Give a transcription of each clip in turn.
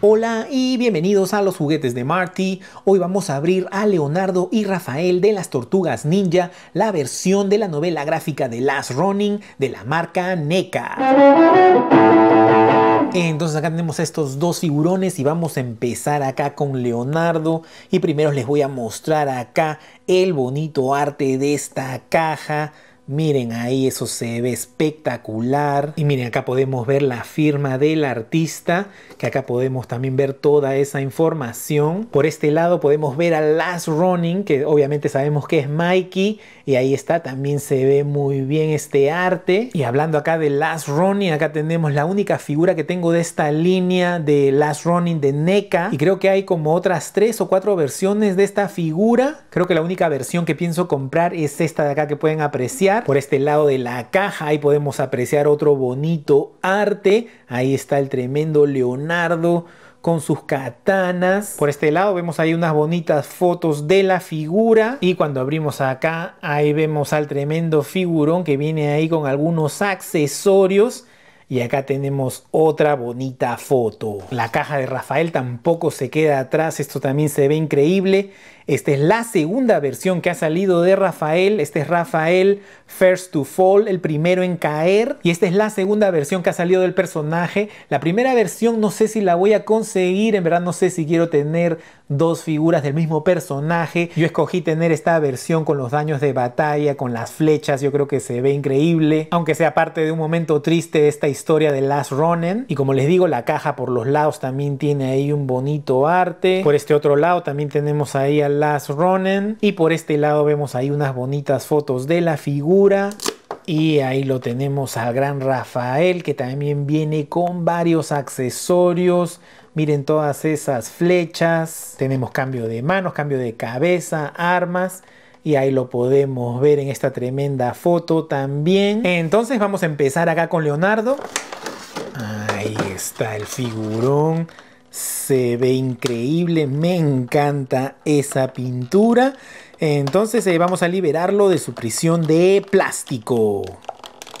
Hola y bienvenidos a los juguetes de Marty. Hoy vamos a abrir a Leonardo y Rafael de las Tortugas Ninja, la versión de la novela gráfica de Last Running de la marca NECA. Entonces acá tenemos estos dos figurones y vamos a empezar acá con Leonardo y primero les voy a mostrar acá el bonito arte de esta caja Miren ahí, eso se ve espectacular. Y miren, acá podemos ver la firma del artista, que acá podemos también ver toda esa información. Por este lado podemos ver a Last Running, que obviamente sabemos que es Mikey. Y ahí está, también se ve muy bien este arte. Y hablando acá de Last Running, acá tenemos la única figura que tengo de esta línea de Last Running de NECA. Y creo que hay como otras tres o cuatro versiones de esta figura. Creo que la única versión que pienso comprar es esta de acá que pueden apreciar por este lado de la caja, ahí podemos apreciar otro bonito arte. Ahí está el tremendo Leonardo con sus katanas. Por este lado vemos ahí unas bonitas fotos de la figura. Y cuando abrimos acá, ahí vemos al tremendo figurón que viene ahí con algunos accesorios. Y acá tenemos otra bonita foto. La caja de Rafael tampoco se queda atrás, esto también se ve increíble. Esta es la segunda versión que ha salido de Rafael. Este es Rafael First to Fall, el primero en caer. Y esta es la segunda versión que ha salido del personaje. La primera versión no sé si la voy a conseguir. En verdad no sé si quiero tener dos figuras del mismo personaje. Yo escogí tener esta versión con los daños de batalla, con las flechas. Yo creo que se ve increíble. Aunque sea parte de un momento triste esta historia historia de Last Ronin. Y como les digo, la caja por los lados también tiene ahí un bonito arte. Por este otro lado también tenemos ahí a Last Ronin. Y por este lado vemos ahí unas bonitas fotos de la figura. Y ahí lo tenemos al gran Rafael que también viene con varios accesorios. Miren todas esas flechas. Tenemos cambio de manos, cambio de cabeza, armas y ahí lo podemos ver en esta tremenda foto también. Entonces vamos a empezar acá con Leonardo. Ahí está el figurón. Se ve increíble, me encanta esa pintura. Entonces eh, vamos a liberarlo de su prisión de plástico.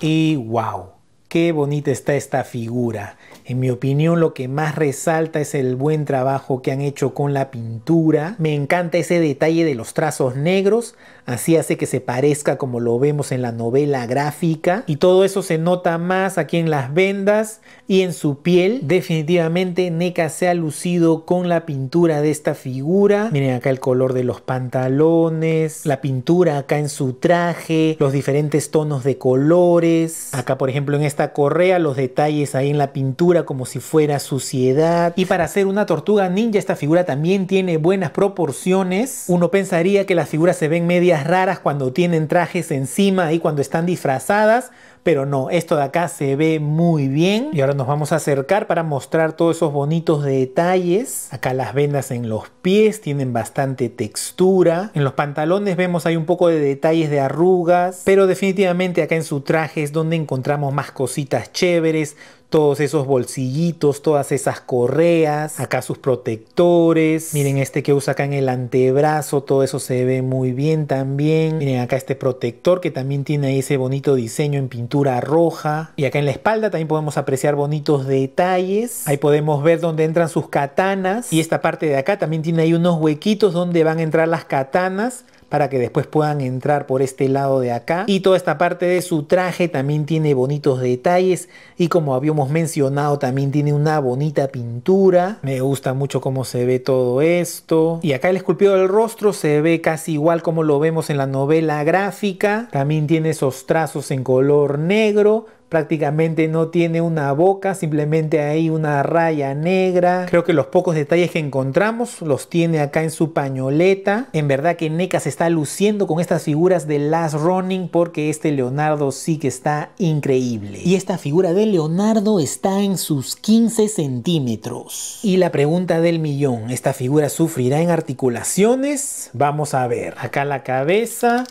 Y wow, qué bonita está esta figura. En mi opinión lo que más resalta es el buen trabajo que han hecho con la pintura. Me encanta ese detalle de los trazos negros, así hace que se parezca como lo vemos en la novela gráfica. Y todo eso se nota más aquí en las vendas y en su piel. Definitivamente NECA se ha lucido con la pintura de esta figura. Miren acá el color de los pantalones, la pintura acá en su traje, los diferentes tonos de colores. Acá por ejemplo en esta correa los detalles ahí en la pintura como si fuera suciedad. Y para ser una tortuga ninja esta figura también tiene buenas proporciones. Uno pensaría que las figuras se ven medias raras cuando tienen trajes encima y cuando están disfrazadas, pero no, esto de acá se ve muy bien. Y ahora nos vamos a acercar para mostrar todos esos bonitos detalles. Acá las vendas en los pies tienen bastante textura. En los pantalones vemos hay un poco de detalles de arrugas, pero definitivamente acá en su traje es donde encontramos más cositas chéveres, todos esos bolsillitos, todas esas correas, acá sus protectores, miren este que usa acá en el antebrazo, todo eso se ve muy bien también, miren acá este protector que también tiene ese bonito diseño en pintura roja. Y acá en la espalda también podemos apreciar bonitos detalles. Ahí podemos ver dónde entran sus katanas. Y esta parte de acá también tiene ahí unos huequitos donde van a entrar las katanas para que después puedan entrar por este lado de acá. Y toda esta parte de su traje también tiene bonitos detalles y como habíamos mencionado también tiene una bonita pintura. Me gusta mucho cómo se ve todo esto. Y acá el esculpido del rostro se ve casi igual como lo vemos en la novela gráfica. También tiene esos trazos en color negro prácticamente no tiene una boca, simplemente hay una raya negra. Creo que los pocos detalles que encontramos los tiene acá en su pañoleta. En verdad que NECA se está luciendo con estas figuras de Last Running porque este Leonardo sí que está increíble. Y esta figura de Leonardo está en sus 15 centímetros. Y la pregunta del millón, ¿esta figura sufrirá en articulaciones? Vamos a ver. Acá la cabeza,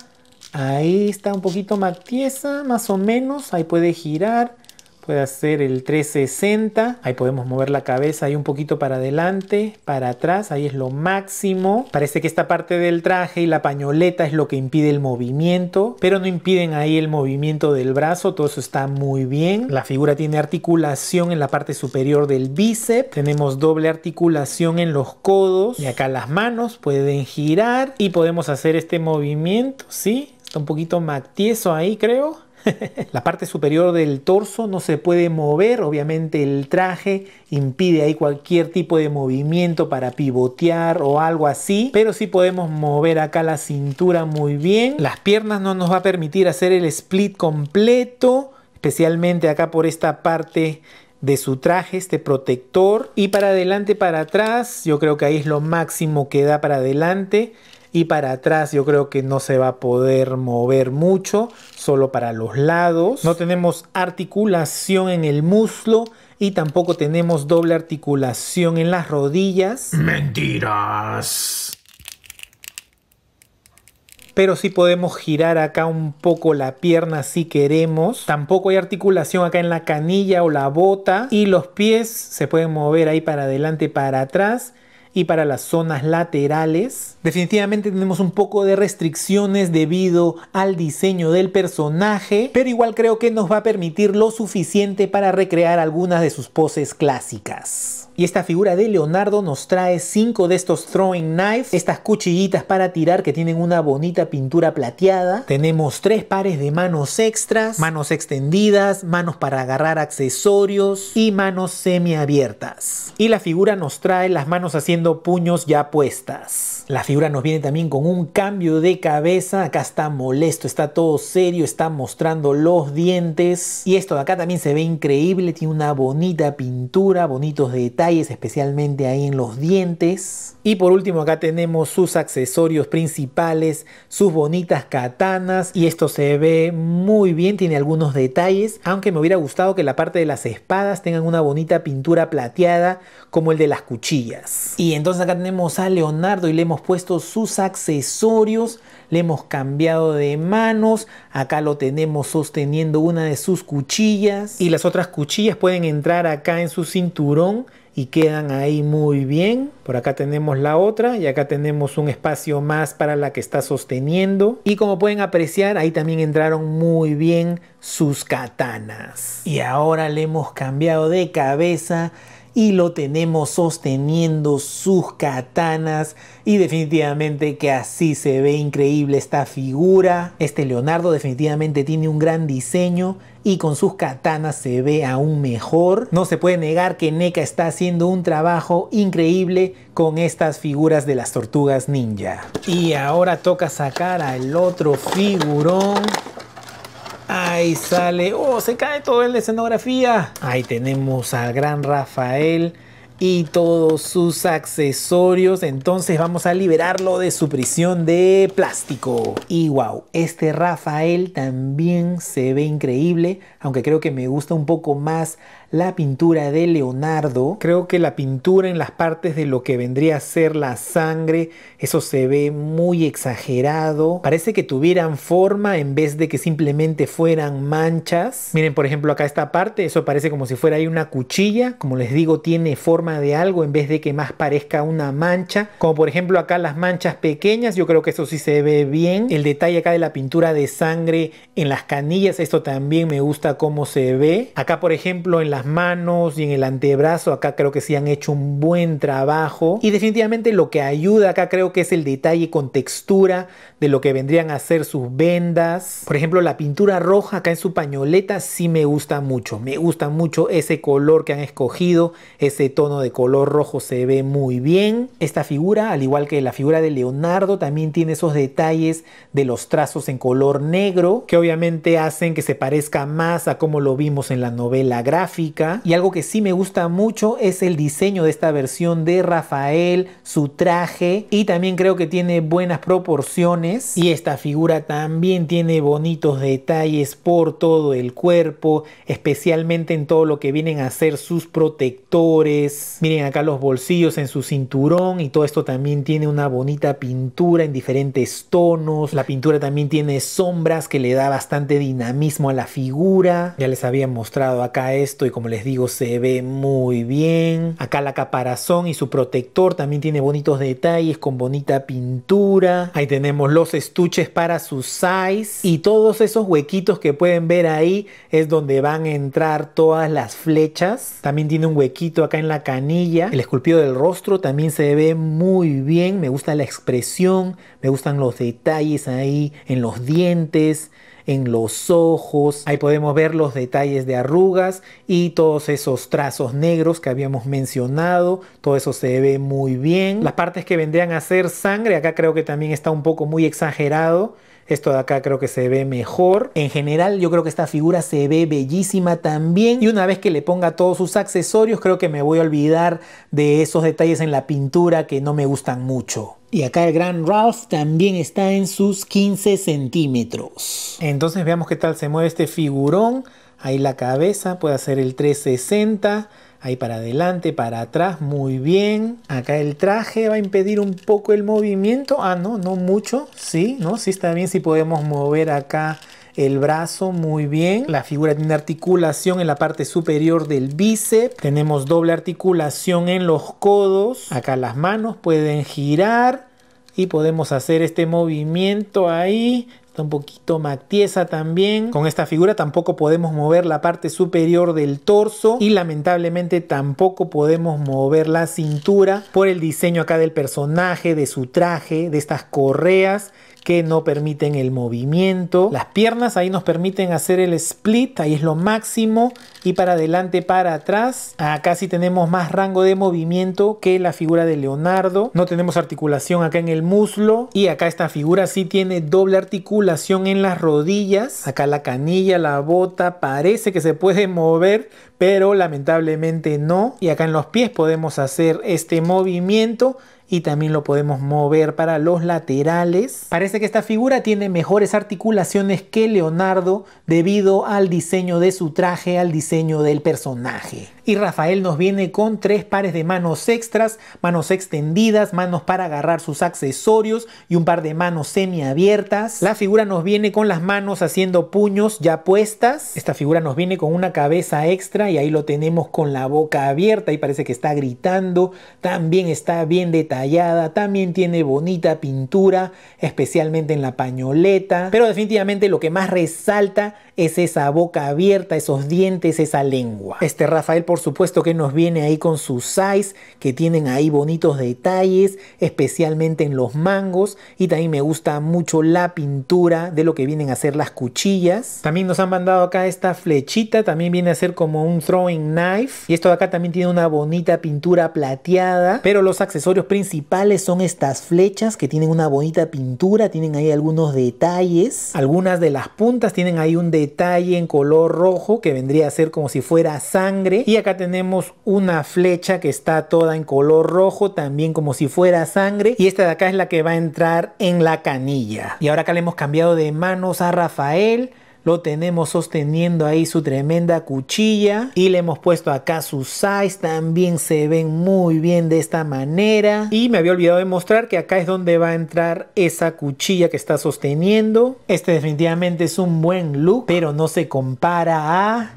Ahí está un poquito más tiesa, más o menos. Ahí puede girar, puede hacer el 360. Ahí podemos mover la cabeza ahí un poquito para adelante, para atrás. Ahí es lo máximo. Parece que esta parte del traje y la pañoleta es lo que impide el movimiento, pero no impiden ahí el movimiento del brazo. Todo eso está muy bien. La figura tiene articulación en la parte superior del bíceps. Tenemos doble articulación en los codos. Y acá las manos pueden girar y podemos hacer este movimiento, ¿sí? un poquito tieso ahí, creo. la parte superior del torso no se puede mover, obviamente el traje impide ahí cualquier tipo de movimiento para pivotear o algo así, pero sí podemos mover acá la cintura muy bien. Las piernas no nos va a permitir hacer el split completo, especialmente acá por esta parte de su traje, este protector. Y para adelante, para atrás, yo creo que ahí es lo máximo que da para adelante y para atrás yo creo que no se va a poder mover mucho, solo para los lados. No tenemos articulación en el muslo y tampoco tenemos doble articulación en las rodillas. Mentiras. Pero sí podemos girar acá un poco la pierna si queremos. Tampoco hay articulación acá en la canilla o la bota. Y los pies se pueden mover ahí para adelante, para atrás y para las zonas laterales. Definitivamente tenemos un poco de restricciones debido al diseño del personaje, pero igual creo que nos va a permitir lo suficiente para recrear algunas de sus poses clásicas. Y esta figura de Leonardo nos trae 5 de estos throwing knives, estas cuchillitas para tirar que tienen una bonita pintura plateada. Tenemos tres pares de manos extras, manos extendidas, manos para agarrar accesorios y manos semiabiertas. Y la figura nos trae las manos haciendo puños ya puestas. La figura nos viene también con un cambio de cabeza. Acá está molesto, está todo serio, está mostrando los dientes. Y esto de acá también se ve increíble. Tiene una bonita pintura, bonitos detalles, especialmente ahí en los dientes. Y por último acá tenemos sus accesorios principales, sus bonitas katanas. Y esto se ve muy bien, tiene algunos detalles. Aunque me hubiera gustado que la parte de las espadas tengan una bonita pintura plateada como el de las cuchillas. Y entonces acá tenemos a Leonardo y le hemos puesto sus accesorios, le hemos cambiado de manos, acá lo tenemos sosteniendo una de sus cuchillas y las otras cuchillas pueden entrar acá en su cinturón y quedan ahí muy bien. Por acá tenemos la otra y acá tenemos un espacio más para la que está sosteniendo. Y como pueden apreciar, ahí también entraron muy bien sus katanas. Y ahora le hemos cambiado de cabeza y lo tenemos sosteniendo sus katanas y definitivamente que así se ve increíble esta figura. Este Leonardo definitivamente tiene un gran diseño y con sus katanas se ve aún mejor. No se puede negar que NECA está haciendo un trabajo increíble con estas figuras de las tortugas ninja. Y ahora toca sacar al otro figurón. Ahí sale. ¡Oh! Se cae en la escenografía. Ahí tenemos al gran Rafael y todos sus accesorios. Entonces vamos a liberarlo de su prisión de plástico. Y wow, este Rafael también se ve increíble, aunque creo que me gusta un poco más la pintura de Leonardo. Creo que la pintura en las partes de lo que vendría a ser la sangre, eso se ve muy exagerado. Parece que tuvieran forma en vez de que simplemente fueran manchas. Miren, por ejemplo, acá esta parte, eso parece como si fuera ahí una cuchilla. Como les digo, tiene forma de algo en vez de que más parezca una mancha. Como por ejemplo acá las manchas pequeñas, yo creo que eso sí se ve bien. El detalle acá de la pintura de sangre en las canillas, esto también me gusta cómo se ve. Acá, por ejemplo, en las manos y en el antebrazo. Acá creo que sí han hecho un buen trabajo. Y definitivamente lo que ayuda acá creo que es el detalle con textura de lo que vendrían a ser sus vendas. Por ejemplo, la pintura roja acá en su pañoleta sí me gusta mucho. Me gusta mucho ese color que han escogido. Ese tono de color rojo se ve muy bien. Esta figura, al igual que la figura de Leonardo, también tiene esos detalles de los trazos en color negro que obviamente hacen que se parezca más a como lo vimos en la novela gráfica. Y algo que sí me gusta mucho es el diseño de esta versión de Rafael, su traje y también creo que tiene buenas proporciones y esta figura también tiene bonitos detalles por todo el cuerpo, especialmente en todo lo que vienen a ser sus protectores. Miren acá los bolsillos en su cinturón y todo esto también tiene una bonita pintura en diferentes tonos. La pintura también tiene sombras que le da bastante dinamismo a la figura. Ya les había mostrado acá esto y como les digo se ve muy bien. Acá la caparazón y su protector también tiene bonitos detalles con bonita pintura. Ahí tenemos los estuches para sus size y todos esos huequitos que pueden ver ahí es donde van a entrar todas las flechas. También tiene un huequito acá en la canilla. El esculpido del rostro también se ve muy bien. Me gusta la expresión, me gustan los detalles ahí en los dientes en los ojos. Ahí podemos ver los detalles de arrugas y todos esos trazos negros que habíamos mencionado. Todo eso se ve muy bien. Las partes que vendrían a ser sangre, acá creo que también está un poco muy exagerado. Esto de acá creo que se ve mejor. En general yo creo que esta figura se ve bellísima también. Y una vez que le ponga todos sus accesorios creo que me voy a olvidar de esos detalles en la pintura que no me gustan mucho. Y acá el gran Ralph también está en sus 15 centímetros. Entonces veamos qué tal se mueve este figurón. Ahí la cabeza puede hacer el 360. Ahí para adelante, para atrás, muy bien. Acá el traje va a impedir un poco el movimiento. Ah, no, no mucho. Sí, no, sí está bien. Si podemos mover acá el brazo muy bien. La figura tiene articulación en la parte superior del bíceps. Tenemos doble articulación en los codos. Acá las manos pueden girar y podemos hacer este movimiento ahí está un poquito matiesa también. Con esta figura tampoco podemos mover la parte superior del torso y lamentablemente tampoco podemos mover la cintura por el diseño acá del personaje, de su traje, de estas correas que no permiten el movimiento. Las piernas ahí nos permiten hacer el split, ahí es lo máximo. Y para adelante, para atrás. Acá sí tenemos más rango de movimiento que la figura de Leonardo. No tenemos articulación acá en el muslo. Y acá esta figura sí tiene doble articulación en las rodillas. Acá la canilla, la bota, parece que se puede mover, pero lamentablemente no. Y acá en los pies podemos hacer este movimiento y también lo podemos mover para los laterales. Parece que esta figura tiene mejores articulaciones que Leonardo debido al diseño de su traje, al diseño del personaje y Rafael nos viene con tres pares de manos extras, manos extendidas, manos para agarrar sus accesorios y un par de manos semiabiertas. La figura nos viene con las manos haciendo puños ya puestas. Esta figura nos viene con una cabeza extra y ahí lo tenemos con la boca abierta y parece que está gritando. También está bien detallada, también tiene bonita pintura, especialmente en la pañoleta. Pero definitivamente lo que más resalta es esa boca abierta, esos dientes, esa lengua. Este Rafael por por supuesto que nos viene ahí con sus size, que tienen ahí bonitos detalles, especialmente en los mangos. Y también me gusta mucho la pintura de lo que vienen a ser las cuchillas. También nos han mandado acá esta flechita, también viene a ser como un throwing knife. Y esto de acá también tiene una bonita pintura plateada. Pero los accesorios principales son estas flechas que tienen una bonita pintura, tienen ahí algunos detalles. Algunas de las puntas tienen ahí un detalle en color rojo que vendría a ser como si fuera sangre. Y acá tenemos una flecha que está toda en color rojo, también como si fuera sangre. Y esta de acá es la que va a entrar en la canilla. Y ahora acá le hemos cambiado de manos a Rafael lo tenemos sosteniendo ahí su tremenda cuchilla y le hemos puesto acá sus size también se ven muy bien de esta manera y me había olvidado de mostrar que acá es donde va a entrar esa cuchilla que está sosteniendo este definitivamente es un buen look pero no se compara a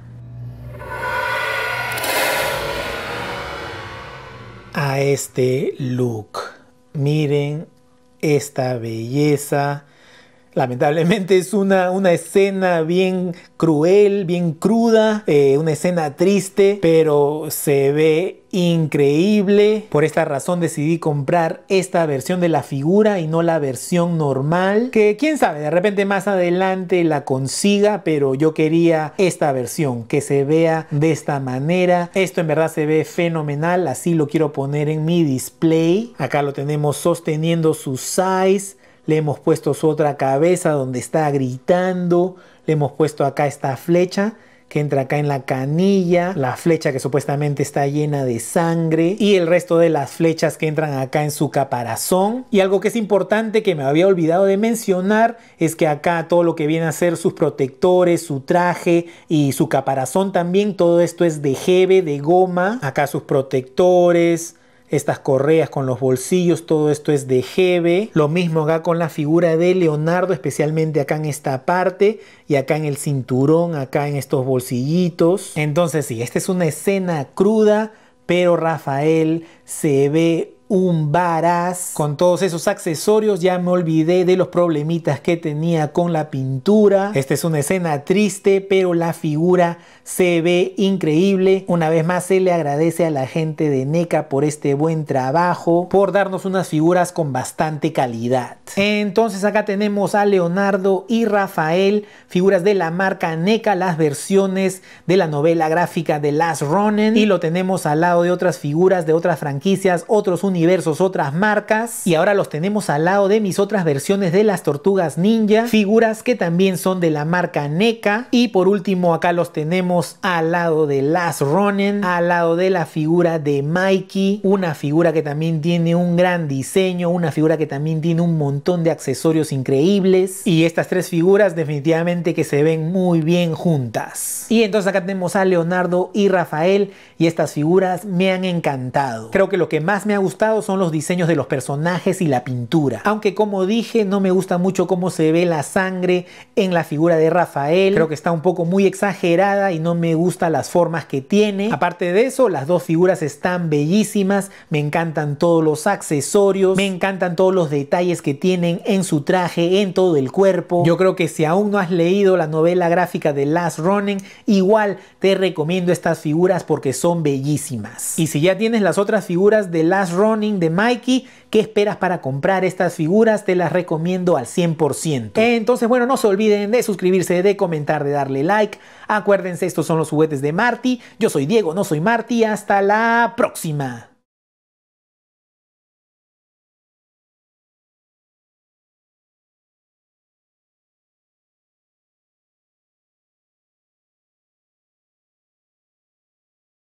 a este look. Miren esta belleza Lamentablemente es una, escena bien cruel, bien cruda, eh, una escena triste, pero se ve increíble. Por esta razón decidí comprar esta versión de la figura y no la versión normal. Que quién sabe, de repente más adelante la consiga, pero yo quería esta versión que se vea de esta manera. Esto en verdad se ve fenomenal, así lo quiero poner en mi display. Acá lo tenemos sosteniendo su size le hemos puesto su otra cabeza donde está gritando, le hemos puesto acá esta flecha que entra acá en la canilla, la flecha que supuestamente está llena de sangre y el resto de las flechas que entran acá en su caparazón. Y algo que es importante que me había olvidado de mencionar es que acá todo lo que viene a ser sus protectores, su traje y su caparazón también, todo esto es de jeve, de goma, acá sus protectores, estas correas con los bolsillos, todo esto es de GB. Lo mismo acá con la figura de Leonardo, especialmente acá en esta parte y acá en el cinturón, acá en estos bolsillitos. Entonces sí, esta es una escena cruda, pero Rafael se ve un varaz. Con todos esos accesorios ya me olvidé de los problemitas que tenía con la pintura. Esta es una escena triste, pero la figura se ve increíble. Una vez más se le agradece a la gente de NECA por este buen trabajo, por darnos unas figuras con bastante calidad. Entonces acá tenemos a Leonardo y Rafael, figuras de la marca NECA, las versiones de la novela gráfica de Last Ronin. Y lo tenemos al lado de otras figuras de otras franquicias, otros un diversos otras marcas. Y ahora los tenemos al lado de mis otras versiones de las tortugas ninja, figuras que también son de la marca NECA. Y por último acá los tenemos al lado de Last Ronin, al lado de la figura de Mikey, una figura que también tiene un gran diseño, una figura que también tiene un montón de accesorios increíbles. Y estas tres figuras definitivamente que se ven muy bien juntas. Y entonces acá tenemos a Leonardo y Rafael y estas figuras me han encantado. Creo que lo que más me ha gustado son los diseños de los personajes y la pintura. Aunque como dije, no me gusta mucho cómo se ve la sangre en la figura de Rafael. Creo que está un poco muy exagerada y no me gustan las formas que tiene. Aparte de eso, las dos figuras están bellísimas. Me encantan todos los accesorios. Me encantan todos los detalles que tienen en su traje, en todo el cuerpo. Yo creo que si aún no has leído la novela gráfica de Last Running igual te recomiendo estas figuras porque son bellísimas. Y si ya tienes las otras figuras de Last Running, de Mikey. ¿Qué esperas para comprar estas figuras? Te las recomiendo al 100%. Entonces, bueno, no se olviden de suscribirse, de comentar, de darle like. Acuérdense, estos son los juguetes de Marty. Yo soy Diego, no soy Marty. Hasta la próxima.